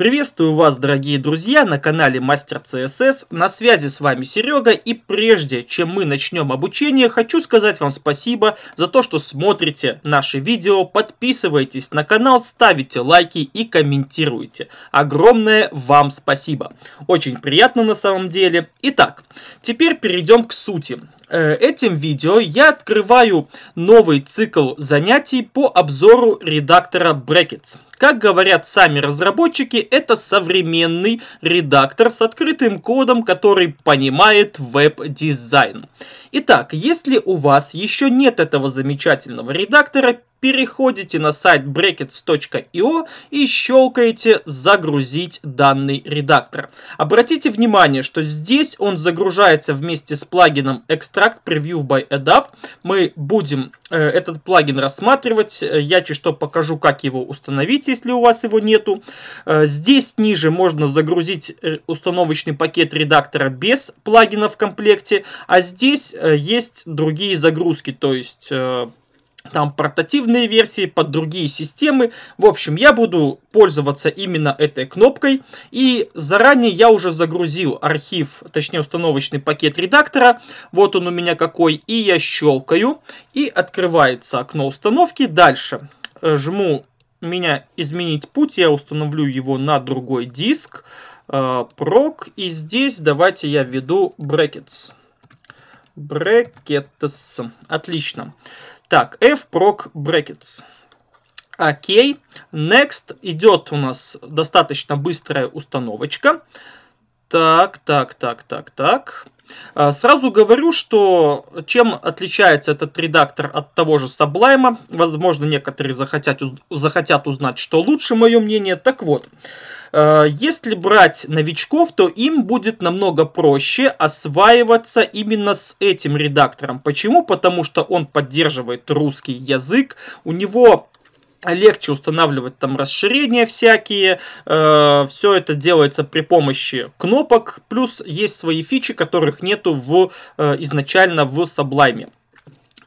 Приветствую вас, дорогие друзья, на канале Мастер CSS. На связи с вами Серега. И прежде чем мы начнем обучение, хочу сказать вам спасибо за то, что смотрите наши видео, подписывайтесь на канал, ставите лайки и комментируете. Огромное вам спасибо. Очень приятно на самом деле. Итак, теперь перейдем к сути. Э, этим видео я открываю новый цикл занятий по обзору редактора Brackets. Как говорят сами разработчики, это современный редактор с открытым кодом, который понимает веб-дизайн. Итак, если у вас еще нет этого замечательного редактора, переходите на сайт brackets.io и щелкаете «Загрузить данный редактор». Обратите внимание, что здесь он загружается вместе с плагином Extract Preview by Adapt. Мы будем э, этот плагин рассматривать. Я чуть что покажу, как его установить, если у вас его нету. Э, здесь ниже можно загрузить э, установочный пакет редактора без плагина в комплекте, а здесь э, есть другие загрузки, то есть э, там портативные версии под другие системы. В общем, я буду пользоваться именно этой кнопкой. И заранее я уже загрузил архив, точнее установочный пакет редактора. Вот он у меня какой. И я щелкаю. И открывается окно установки. Дальше э, жму меня изменить путь. Я установлю его на другой диск. Э, прок. И здесь давайте я введу brackets. Brackets. Отлично. Так, fproc brackets. Окей. Next идет у нас достаточно быстрая установочка. Так, так, так, так, так. А, сразу говорю, что чем отличается этот редактор от того же Sublime, возможно, некоторые захотят, захотят узнать, что лучше, мое мнение. Так вот, а, если брать новичков, то им будет намного проще осваиваться именно с этим редактором. Почему? Потому что он поддерживает русский язык, у него легче устанавливать там расширения всякие. Э, все это делается при помощи кнопок. Плюс есть свои фичи, которых нету в, э, изначально в Sublime.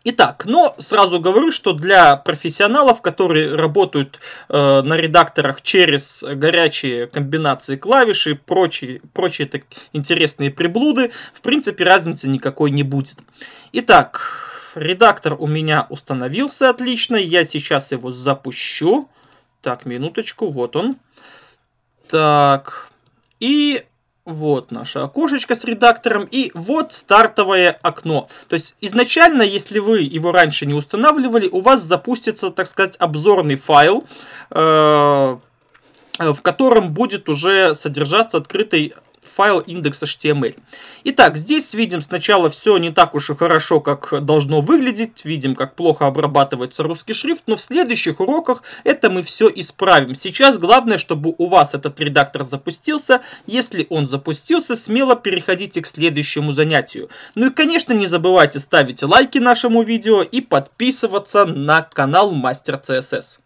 Итак, но сразу говорю, что для профессионалов, которые работают э, на редакторах через горячие комбинации клавиш и прочие, прочие так, интересные приблуды, в принципе разницы никакой не будет. Итак, Редактор у меня установился отлично. Я сейчас его запущу. Так, минуточку, вот он. Так, и вот наше окошечко с редактором. И вот стартовое окно. То есть изначально, если вы его раньше не устанавливали, у вас запустится, так сказать, обзорный файл, э в котором будет уже содержаться открытый файл index.html. Итак, здесь видим сначала все не так уж и хорошо, как должно выглядеть. Видим, как плохо обрабатывается русский шрифт, но в следующих уроках это мы все исправим. Сейчас главное, чтобы у вас этот редактор запустился. Если он запустился, смело переходите к следующему занятию. Ну и, конечно, не забывайте ставить лайки нашему видео и подписываться на канал Мастер CSS.